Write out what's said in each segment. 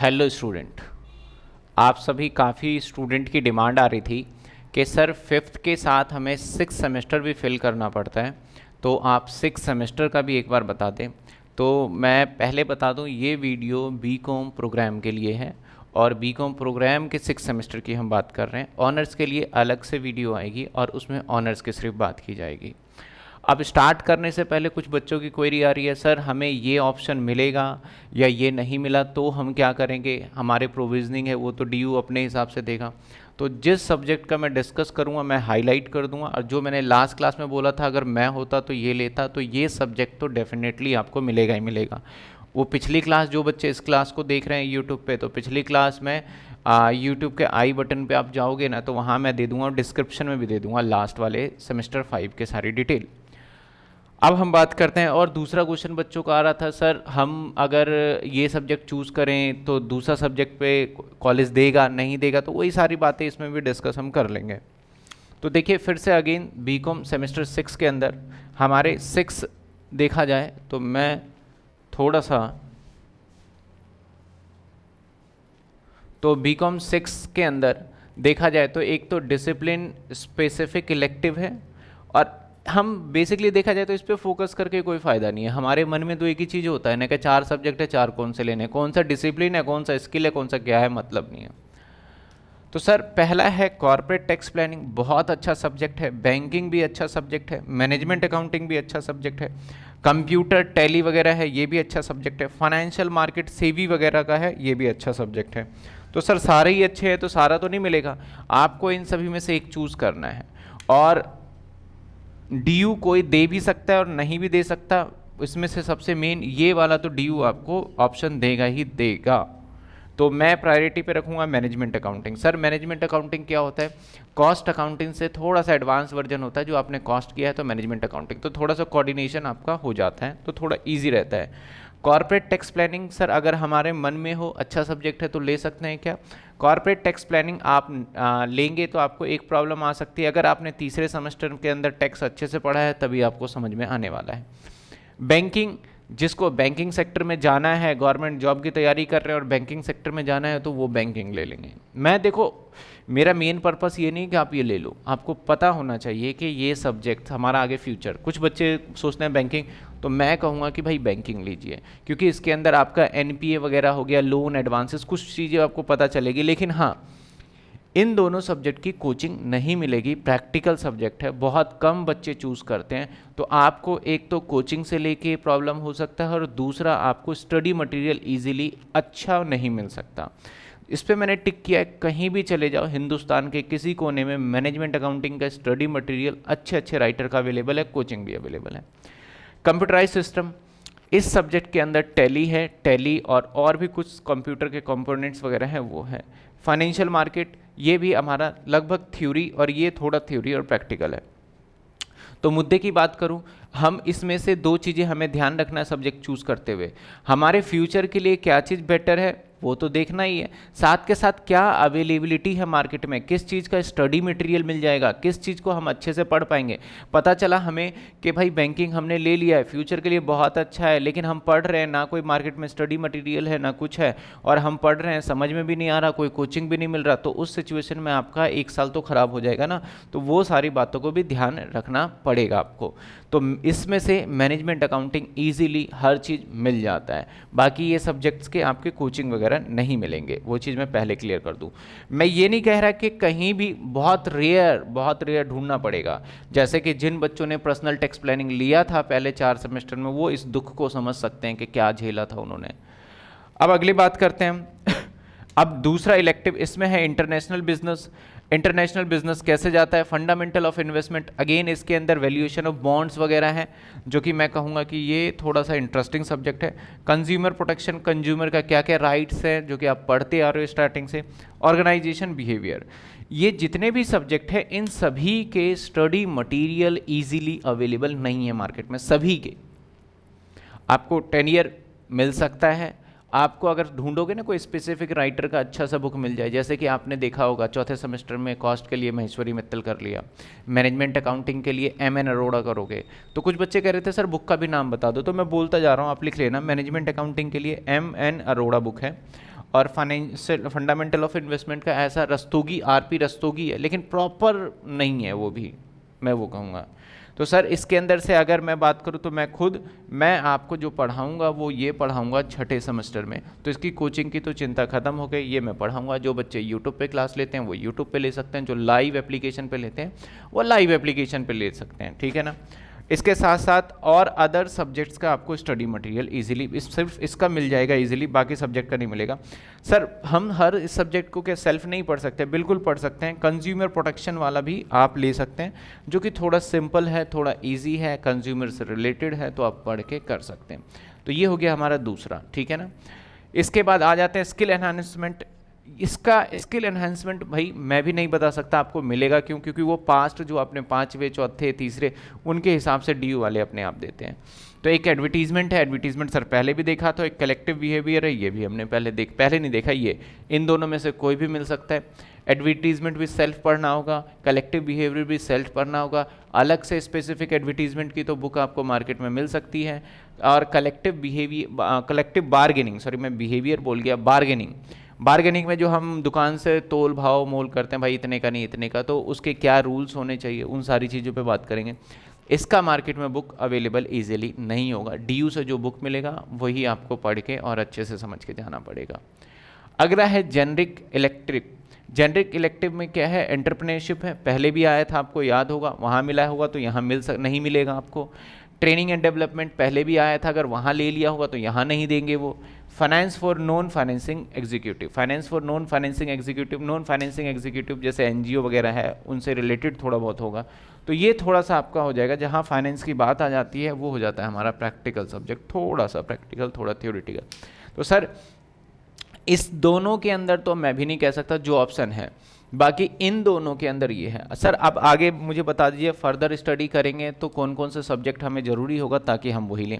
hello student आप सभी काफ़ी स्टूडेंट की डिमांड आ रही थी कि सर फिफ्थ के साथ हमें सिक्स सेमेस्टर भी फिल करना पड़ता है तो आप सिक्स सेमेस्टर का भी एक बार बता दें तो मैं पहले बता दूं ये वीडियो बी कॉम प्रोग्राम के लिए है और बी कॉम प्रोग्राम के सिक्स सेमेस्टर की हम बात कर रहे हैं ऑनर्स के लिए अलग से वीडियो आएगी और उसमें ऑनर्स की सिर्फ बात की जाएगी अब स्टार्ट करने से पहले कुछ बच्चों की क्वेरी आ रही है सर हमें ये ऑप्शन मिलेगा या ये नहीं मिला तो हम क्या करेंगे हमारे प्रोविजनिंग है वो तो डी अपने हिसाब से देगा तो जिस सब्जेक्ट का मैं डिस्कस करूँगा मैं हाईलाइट कर दूंगा और जो मैंने लास्ट क्लास में बोला था अगर मैं होता तो ये लेता तो ये सब्जेक्ट तो डेफिनेटली आपको मिलेगा ही मिलेगा वो पिछली क्लास जो बच्चे इस क्लास को देख रहे हैं यूट्यूब पे तो पिछली क्लास में यूट्यूब के आई बटन पे आप जाओगे ना तो वहाँ मैं दे दूँगा और डिस्क्रिप्शन में भी दे दूँगा लास्ट वाले सेमेस्टर फाइव के सारी डिटेल अब हम बात करते हैं और दूसरा क्वेश्चन बच्चों का आ रहा था सर हम अगर ये सब्जेक्ट चूज़ करें तो दूसरा सब्जेक्ट पे कॉलेज देगा नहीं देगा तो वही सारी बातें इसमें भी डिस्कस हम कर लेंगे तो देखिए फिर से अगेन बी सेमेस्टर सिक्स के अंदर हमारे सिक्स देखा जाए तो मैं थोड़ा सा तो बी कॉम सिक्स के अंदर देखा जाए तो एक तो डिसिप्लिन स्पेसिफिक इलेक्टिव है और हम बेसिकली देखा जाए तो इस पर फोकस करके कोई फ़ायदा नहीं है हमारे मन में तो एक ही चीज़ होता है ना कि चार सब्जेक्ट है चार कौन से लेने कौन सा डिसिप्लिन है कौन सा स्किल है कौन सा क्या है मतलब नहीं है तो सर पहला है कॉरपोरेट टैक्स प्लानिंग बहुत अच्छा सब्जेक्ट है बैंकिंग भी अच्छा सब्जेक्ट है मैनेजमेंट अकाउंटिंग भी अच्छा सब्जेक्ट है कंप्यूटर टैली वगैरह है ये भी अच्छा सब्जेक्ट है फाइनेंशियल मार्केट सेवी वगैरह का है ये भी अच्छा सब्जेक्ट है तो सर सारे ही अच्छे हैं तो सारा तो नहीं मिलेगा आपको इन सभी में से एक चूज़ करना है और डी यू कोई दे भी सकता है और नहीं भी दे सकता इसमें से सबसे मेन ये वाला तो डी यू आपको ऑप्शन देगा ही देगा तो मैं प्रायोरिटी पे रखूंगा management accounting sir management accounting क्या होता है कॉस्ट अकाउंटिंग से थोड़ा सा एडवांस वर्जन होता है जो आपने कॉस्ट किया है तो मैनेजमेंट अकाउंटिंग तो थोड़ा सा कोऑर्डिनेशन आपका हो जाता है तो थोड़ा ईजी रहता है कॉरपोरेट टैक्स प्लानिंग सर अगर हमारे मन में हो अच्छा सब्जेक्ट है तो ले सकते हैं क्या कॉरपोरेट टैक्स प्लानिंग आप आ, लेंगे तो आपको एक प्रॉब्लम आ सकती है अगर आपने तीसरे सेमेस्टर के अंदर टैक्स अच्छे से पढ़ा है तभी आपको समझ में आने वाला है बैंकिंग जिसको बैंकिंग सेक्टर में जाना है गवर्नमेंट जॉब की तैयारी कर रहे हैं और बैंकिंग सेक्टर में जाना है तो वो बैंकिंग ले लेंगे मैं देखो मेरा मेन पर्पस ये नहीं कि आप ये ले लो आपको पता होना चाहिए कि ये सब्जेक्ट हमारा आगे फ्यूचर कुछ बच्चे सोचते हैं बैंकिंग तो मैं कहूँगा कि भाई बैंकिंग लीजिए क्योंकि इसके अंदर आपका एन वगैरह हो गया लोन एडवांसेस कुछ चीज़ें आपको पता चलेगी लेकिन हाँ इन दोनों सब्जेक्ट की कोचिंग नहीं मिलेगी प्रैक्टिकल सब्जेक्ट है बहुत कम बच्चे चूज़ करते हैं तो आपको एक तो कोचिंग से लेके प्रॉब्लम हो सकता है और दूसरा आपको स्टडी मटेरियल इजीली अच्छा नहीं मिल सकता इस पर मैंने टिक किया है कहीं भी चले जाओ हिंदुस्तान के किसी कोने में मैनेजमेंट अकाउंटिंग का स्टडी मटेरियल अच्छे अच्छे राइटर का अवेलेबल है कोचिंग भी अवेलेबल है कंप्यूटराइज सिस्टम इस सब्जेक्ट के अंदर टैली है टैली और और भी कुछ कंप्यूटर के कंपोनेंट्स वगैरह हैं वो है फाइनेंशियल मार्केट ये भी हमारा लगभग थ्योरी और ये थोड़ा थ्योरी और प्रैक्टिकल है तो मुद्दे की बात करूं हम इसमें से दो चीज़ें हमें ध्यान रखना है सब्जेक्ट चूज़ करते हुए हमारे फ्यूचर के लिए क्या चीज़ बेटर है वो तो देखना ही है साथ के साथ क्या अवेलेबिलिटी है मार्केट में किस चीज़ का स्टडी मटेरियल मिल जाएगा किस चीज़ को हम अच्छे से पढ़ पाएंगे पता चला हमें कि भाई बैंकिंग हमने ले लिया है फ्यूचर के लिए बहुत अच्छा है लेकिन हम पढ़ रहे हैं ना कोई मार्केट में स्टडी मटेरियल है ना कुछ है और हम पढ़ रहे हैं समझ में भी नहीं आ रहा कोई कोचिंग भी नहीं मिल रहा तो उस सिचुएशन में आपका एक साल तो ख़राब हो जाएगा ना तो वो सारी बातों को भी ध्यान रखना पड़ेगा आपको तो इसमें से मैनेजमेंट अकाउंटिंग ईजिली हर चीज़ मिल जाता है बाकी ये सब्जेक्ट्स के आपके कोचिंग वगैरह नहीं मिलेंगे वो चीज़ मैं पहले क्लियर कर दूँ मैं ये नहीं कह रहा कि कहीं भी बहुत रेयर बहुत रेयर ढूंढना पड़ेगा जैसे कि जिन बच्चों ने पर्सनल टैक्स प्लानिंग लिया था पहले चार सेमेस्टर में वो इस दुख को समझ सकते हैं कि क्या झेला था उन्होंने अब अगली बात करते हैं अब दूसरा इलेक्टिव इसमें है इंटरनेशनल बिजनेस इंटरनेशनल बिजनेस कैसे जाता है फंडामेंटल ऑफ इन्वेस्टमेंट अगेन इसके अंदर वैल्यूएशन ऑफ बॉन्ड्स वगैरह हैं जो कि मैं कहूँगा कि ये थोड़ा सा इंटरेस्टिंग सब्जेक्ट है कंज्यूमर प्रोटेक्शन कंज्यूमर का क्या क्या राइट्स हैं जो कि आप पढ़ते आ रहे हो स्टार्टिंग से ऑर्गेनाइजेशन बिहेवियर ये जितने भी सब्जेक्ट हैं इन सभी के स्टडी मटीरियल ईजिली अवेलेबल नहीं है मार्केट में सभी के आपको टेन ईयर मिल सकता है आपको अगर ढूंढोगे ना कोई स्पेसिफिक राइटर का अच्छा सा बुक मिल जाए जैसे कि आपने देखा होगा चौथे सेमेस्टर में कॉस्ट के लिए महेश्वरी मित्तल कर लिया मैनेजमेंट अकाउंटिंग के लिए एम एन अरोड़ा करोगे तो कुछ बच्चे कह रहे थे सर बुक का भी नाम बता दो तो मैं बोलता जा रहा हूँ आप लिख लेना मैनेजमेंट अकाउंटिंग के लिए एम एन अरोड़ा बुक है और फाइनेंशियल फंडामेंटल ऑफ इन्वेस्टमेंट का ऐसा रस्तोगी आर पी रस्तोगी है लेकिन प्रॉपर नहीं है वो भी मैं वो कहूँगा तो सर इसके अंदर से अगर मैं बात करूँ तो मैं खुद मैं आपको जो पढ़ाऊँगा वो ये पढ़ाऊँगा छठे सेमेस्टर में तो इसकी कोचिंग की तो चिंता खत्म हो गई ये मैं पढ़ाऊँगा जो बच्चे यूट्यूब पर क्लास लेते हैं वो यूट्यूब पर ले सकते हैं जो लाइव एप्लीकेशन पर लेते हैं वो लाइव एप्लीकेशन पर ले सकते हैं ठीक है ना इसके साथ साथ और अदर सब्जेक्ट्स का आपको स्टडी मटेरियल इजीली इस सिर्फ इसका मिल जाएगा इजीली बाकी सब्जेक्ट का नहीं मिलेगा सर हम हर इस सब्जेक्ट को क्या सेल्फ नहीं पढ़ सकते बिल्कुल पढ़ सकते हैं कंज्यूमर प्रोटेक्शन वाला भी आप ले सकते हैं जो कि थोड़ा सिंपल है थोड़ा ईजी है कंज्यूमर से रिलेटेड है तो आप पढ़ के कर सकते हैं तो ये हो गया हमारा दूसरा ठीक है ना इसके बाद आ जाते हैं स्किल एनहानसमेंट इसका स्किल एनहेंसमेंट भाई मैं भी नहीं बता सकता आपको मिलेगा क्यों क्योंकि वो पास्ट जो अपने पाँचवें चौथे तीसरे उनके हिसाब से डी वाले अपने आप देते हैं तो एक एडवर्टीजमेंट है एडवर्टीजमेंट सर पहले भी देखा था एक कलेक्टिव बिहेवियर है ये भी हमने पहले देख पहले नहीं देखा ये इन दोनों में से कोई भी मिल सकता है एडवर्टीजमेंट भी सेल्फ पढ़ना होगा कलेक्टिव बिहेवियर भी सेल्फ पढ़ना होगा अलग से स्पेसिफिक एडवर्टीजमेंट की तो बुक आपको मार्केट में मिल सकती है और collective behaviour collective bargaining sorry मैं बिहेवियर बोल गया बार्गेनिंग बार्गेनिंग में जो हम दुकान से तोल भाव मोल करते हैं भाई इतने का नहीं इतने का तो उसके क्या रूल्स होने चाहिए उन सारी चीज़ों पे बात करेंगे इसका मार्केट में बुक अवेलेबल इजीली नहीं होगा डी से जो बुक मिलेगा वही आपको पढ़ के और अच्छे से समझ के जाना पड़ेगा अगला है जेनरिक इलेक्ट्रिक जेनरिक इलेक्टिव में क्या है एंटरप्रेनरशिप है पहले भी आया था आपको याद होगा वहाँ मिला होगा तो यहाँ मिल सक नहीं मिलेगा आपको ट्रेनिंग एंड डेवलपमेंट पहले भी आया था अगर वहाँ ले लिया होगा तो यहाँ नहीं देंगे वो finance for non financing executive finance for non financing executive non financing executive जैसे एन वगैरह है उनसे रिलेटेड थोड़ा बहुत होगा तो ये थोड़ा सा आपका हो जाएगा जहाँ फाइनेंस की बात आ जाती है वो हो जाता है हमारा प्रैक्टिकल सब्जेक्ट थोड़ा सा प्रैक्टिकल थोड़ा थियोरिटिकल तो सर इस दोनों के अंदर तो मैं भी नहीं कह सकता जो ऑप्शन है बाकी इन दोनों के अंदर ये है सर आप आगे मुझे बता दीजिए फर्दर स्टडी करेंगे तो कौन कौन से सब्जेक्ट हमें ज़रूरी होगा ताकि हम वही लें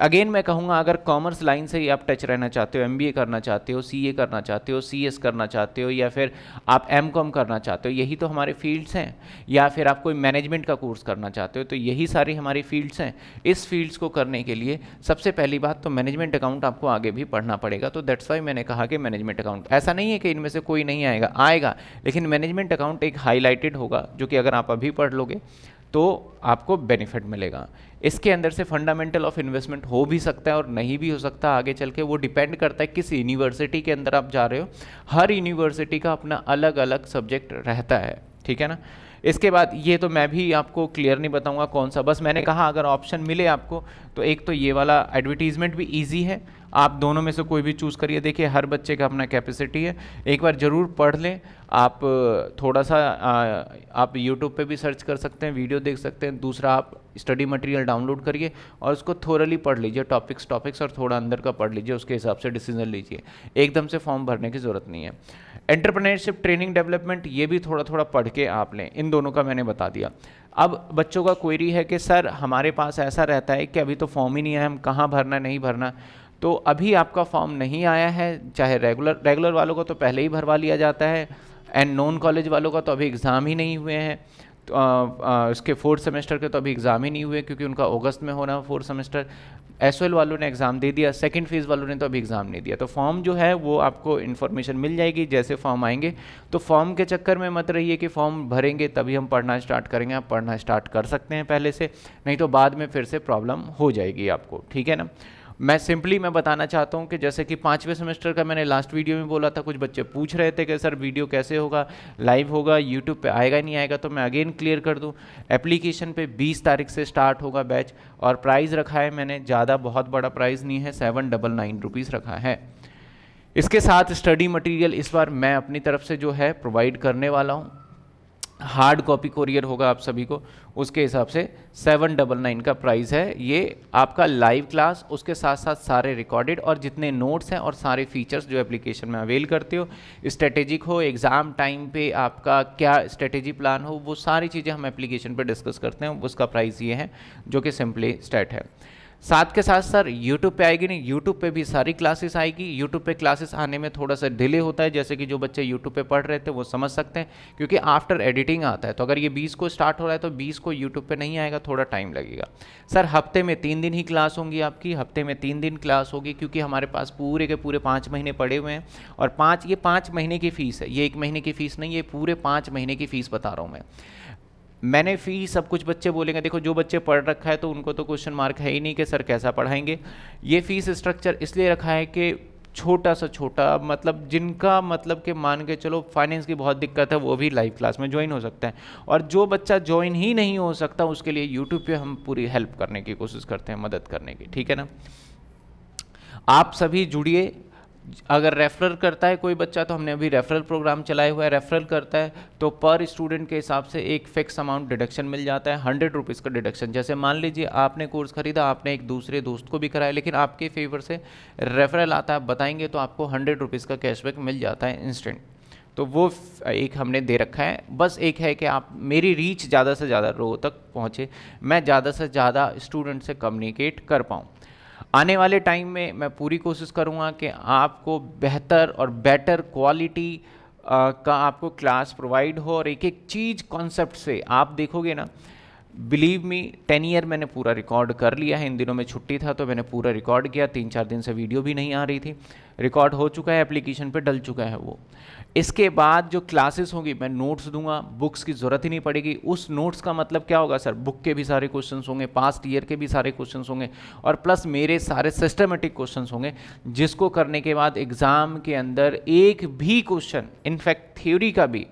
अगेन मैं कहूँगा अगर कॉमर्स लाइन से ही आप टच रहना चाहते हो एम करना चाहते हो सी करना चाहते हो सी करना चाहते हो या फिर आप एम करना चाहते हो यही तो हमारे फील्ड्स हैं या फिर आप कोई मैनेजमेंट का कोर्स करना चाहते हो तो यही सारी हमारी फील्ड्स हैं इस फील्ड्स को करने के लिए सबसे पहली बात तो मैनेजमेंट अकाउंट आपको आगे भी पढ़ना पड़ेगा तो दैट्स वाई मैंने कहा कि मैनेजमेंट अकाउंट ऐसा नहीं है कि इनमें से कोई नहीं आएगा आएगा लेकिन मैनेजमेंट अकाउंट एक हाईलाइटेड होगा जो कि अगर आप अभी पढ़ लोगे तो आपको बेनिफिट मिलेगा इसके अंदर से फंडामेंटल ऑफ इन्वेस्टमेंट हो भी सकता है और नहीं भी हो सकता आगे चल के वो डिपेंड करता है किस यूनिवर्सिटी के अंदर आप जा रहे हो हर यूनिवर्सिटी का अपना अलग अलग सब्जेक्ट रहता है ठीक है ना इसके बाद ये तो मैं भी आपको क्लियर नहीं बताऊंगा कौन सा बस मैंने कहा अगर ऑप्शन मिले आपको तो एक तो ये वाला एडवर्टीज़मेंट भी ईजी है आप दोनों में से कोई भी चूज़ करिए देखिए हर बच्चे का अपना कैपेसिटी है एक बार ज़रूर पढ़ लें आप थोड़ा सा आ, आप यूट्यूब पे भी सर्च कर सकते हैं वीडियो देख सकते हैं दूसरा आप स्टडी मटेरियल डाउनलोड करिए और उसको थोरली पढ़ लीजिए टॉपिक्स टॉपिक्स और थोड़ा अंदर का पढ़ लीजिए उसके हिसाब से डिसीजन लीजिए एकदम से फॉर्म भरने की ज़रूरत नहीं है एंटरप्रेन्योरशिप ट्रेनिंग डेवलपमेंट ये भी थोड़ा थोड़ा पढ़ के आप लें इन दोनों का मैंने बता दिया अब बच्चों का क्वेरी है कि सर हमारे पास ऐसा रहता है कि अभी तो फॉर्म ही नहीं है हम कहाँ भरना नहीं भरना तो अभी आपका फॉर्म नहीं आया है चाहे रेगुलर रेगुलर वालों को तो पहले ही भरवा लिया जाता है एंड नॉन कॉलेज वालों का तो अभी एग्ज़ाम ही नहीं हुए हैं तो, उसके फोर्थ सेमेस्टर के तो अभी एग्ज़ाम ही नहीं हुए क्योंकि उनका अगस्त में होना फोर्थ सेमेस्टर एस वालों ने एग्ज़ाम दे दिया सेकेंड फेज़ वालों ने तो अभी एग्ज़ाम नहीं दिया तो फॉर्म जो है वो आपको इन्फॉर्मेशन मिल जाएगी जैसे फॉर्म आएंगे तो फॉर्म के चक्कर में मत रहिए कि फॉर्म भरेंगे तभी हम पढ़ना स्टार्ट करेंगे आप पढ़ना स्टार्ट कर सकते हैं पहले से नहीं तो बाद में फिर से प्रॉब्लम हो जाएगी आपको ठीक है ना मैं सिंपली मैं बताना चाहता हूँ कि जैसे कि पाँचवें सेमेस्टर का मैंने लास्ट वीडियो में बोला था कुछ बच्चे पूछ रहे थे कि सर वीडियो कैसे होगा लाइव होगा यूट्यूब पे आएगा नहीं आएगा तो मैं अगेन क्लियर कर दूँ एप्लीकेशन पे 20 तारीख से स्टार्ट होगा बैच और प्राइज़ रखा है मैंने ज़्यादा बहुत बड़ा प्राइज़ नहीं है सेवन डबल नाइन रुपीज़ रखा है इसके साथ स्टडी मटीरियल इस बार मैं अपनी तरफ से जो है प्रोवाइड करने वाला हूँ हार्ड कॉपी कोरियर होगा आप सभी को उसके हिसाब से सेवन डबल नाइन का प्राइस है ये आपका लाइव क्लास उसके साथ साथ सारे रिकॉर्डेड और जितने नोट्स हैं और सारे फीचर्स जो एप्लीकेशन में अवेल करते हो स्ट्रेटेजिक हो एग्ज़ाम टाइम पे आपका क्या स्ट्रेटेजी प्लान हो वो सारी चीज़ें हम एप्लीकेशन पर डिस्कस करते हैं उसका प्राइस ये है जो कि सिंपली स्टेट है साथ के साथ सर यूट्यूब पे आएगी नहीं यूट्यूब पे भी सारी क्लासेस आएगी यूट्यूब पे क्लासेस आने में थोड़ा सा डिले होता है जैसे कि जो बच्चे यूट्यूब पे पढ़ रहे थे वो समझ सकते हैं क्योंकि आफ्टर एडिटिंग आता है तो अगर ये बीस को स्टार्ट हो रहा है तो बीस को यूट्यूब पर नहीं आएगा थोड़ा टाइम लगेगा सर हफ्ते में तीन दिन ही क्लास होंगी आपकी हफ्ते में तीन दिन क्लास होगी क्योंकि हमारे पास पूरे के पूरे पाँच महीने पड़े हुए हैं और पाँच ये पाँच महीने की फ़ीस है ये एक महीने की फ़ीस नहीं है पूरे पाँच महीने की फ़ीस बता रहा हूँ मैं मैंने फी सब कुछ बच्चे बोलेंगे देखो जो बच्चे पढ़ रखा है तो उनको तो क्वेश्चन मार्क है ही नहीं कि सर कैसा पढ़ाएंगे ये फीस स्ट्रक्चर इसलिए रखा है कि छोटा सा छोटा मतलब जिनका मतलब कि मान के चलो फाइनेंस की बहुत दिक्कत है वो भी लाइव क्लास में ज्वाइन हो सकता है और जो बच्चा ज्वाइन ही नहीं हो सकता उसके लिए यूट्यूब पे हम पूरी हेल्प करने की कोशिश करते हैं मदद करने की ठीक है ना आप सभी जुड़िए अगर रेफरल करता है कोई बच्चा तो हमने अभी रेफरल प्रोग्राम चलाए हुआ है रेफरल करता है तो पर स्टूडेंट के हिसाब से एक फिक्स अमाउंट डिडक्शन मिल जाता है हंड्रेड रुपीज़ का डिडक्शन जैसे मान लीजिए आपने कोर्स खरीदा आपने एक दूसरे दोस्त को भी कराया लेकिन आपके फेवर से रेफरल आता है बताएंगे तो आपको हंड्रेड रुपीज़ का कैशबैक मिल जाता है इंस्टेंट तो वो एक हमने दे रखा है बस एक है कि आप मेरी रीच ज़्यादा से ज़्यादा लोगों तक पहुँचे मैं ज़्यादा से ज़्यादा स्टूडेंट से कम्युनिकेट कर पाऊँ आने वाले टाइम में मैं पूरी कोशिश करूँगा कि आपको बेहतर और बेटर क्वालिटी का आपको क्लास प्रोवाइड हो और एक एक चीज़ कॉन्सेप्ट से आप देखोगे ना बिलीव मी टेन ईयर मैंने पूरा रिकॉर्ड कर लिया है इन दिनों में छुट्टी था तो मैंने पूरा रिकॉर्ड किया तीन चार दिन से वीडियो भी नहीं आ रही थी रिकॉर्ड हो चुका है एप्लीकेशन पे डल चुका है वो इसके बाद जो क्लासेस होंगी मैं नोट्स दूंगा बुक्स की ज़रूरत ही नहीं पड़ेगी उस नोट्स का मतलब क्या होगा सर बुक के भी सारे क्वेश्चंस होंगे पास्ट ईयर के भी सारे क्वेश्चंस होंगे और प्लस मेरे सारे सिस्टमेटिक क्वेश्चंस होंगे जिसको करने के बाद एग्ज़ाम के अंदर एक भी क्वेश्चन इनफैक्ट थ्योरी का भी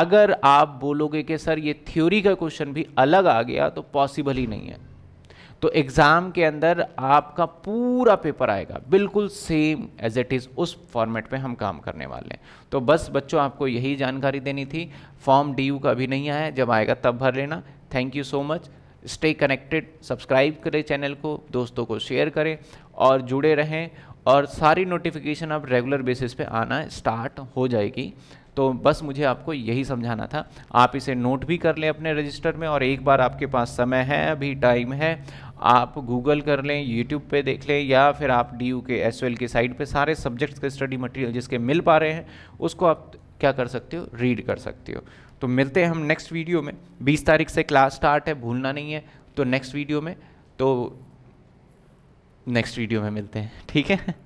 अगर आप बोलोगे कि सर ये थ्योरी का क्वेश्चन भी अलग आ गया तो पॉसिबल ही नहीं है तो एग्ज़ाम के अंदर आपका पूरा पेपर आएगा बिल्कुल सेम एज इट इज़ उस फॉर्मेट पे हम काम करने वाले हैं तो बस बच्चों आपको यही जानकारी देनी थी फॉर्म डी का अभी नहीं आया जब आएगा तब भर लेना thank you so much stay connected subscribe करें चैनल को दोस्तों को शेयर करें और जुड़े रहें और सारी नोटिफिकेशन अब रेगुलर बेसिस पे आना स्टार्ट हो जाएगी तो बस मुझे आपको यही समझाना था आप इसे नोट भी कर लें अपने रजिस्टर में और एक बार आपके पास समय है अभी टाइम है आप गूगल कर लें यूट्यूब पे देख लें या फिर आप डी यू के एस की साइट पे सारे सब्जेक्ट्स के स्टडी मटेरियल जिसके मिल पा रहे हैं उसको आप क्या कर सकते हो रीड कर सकते हो तो मिलते हैं हम नेक्स्ट वीडियो में बीस तारीख से क्लास स्टार्ट है भूलना नहीं है तो नेक्स्ट वीडियो में तो नेक्स्ट वीडियो में मिलते हैं ठीक है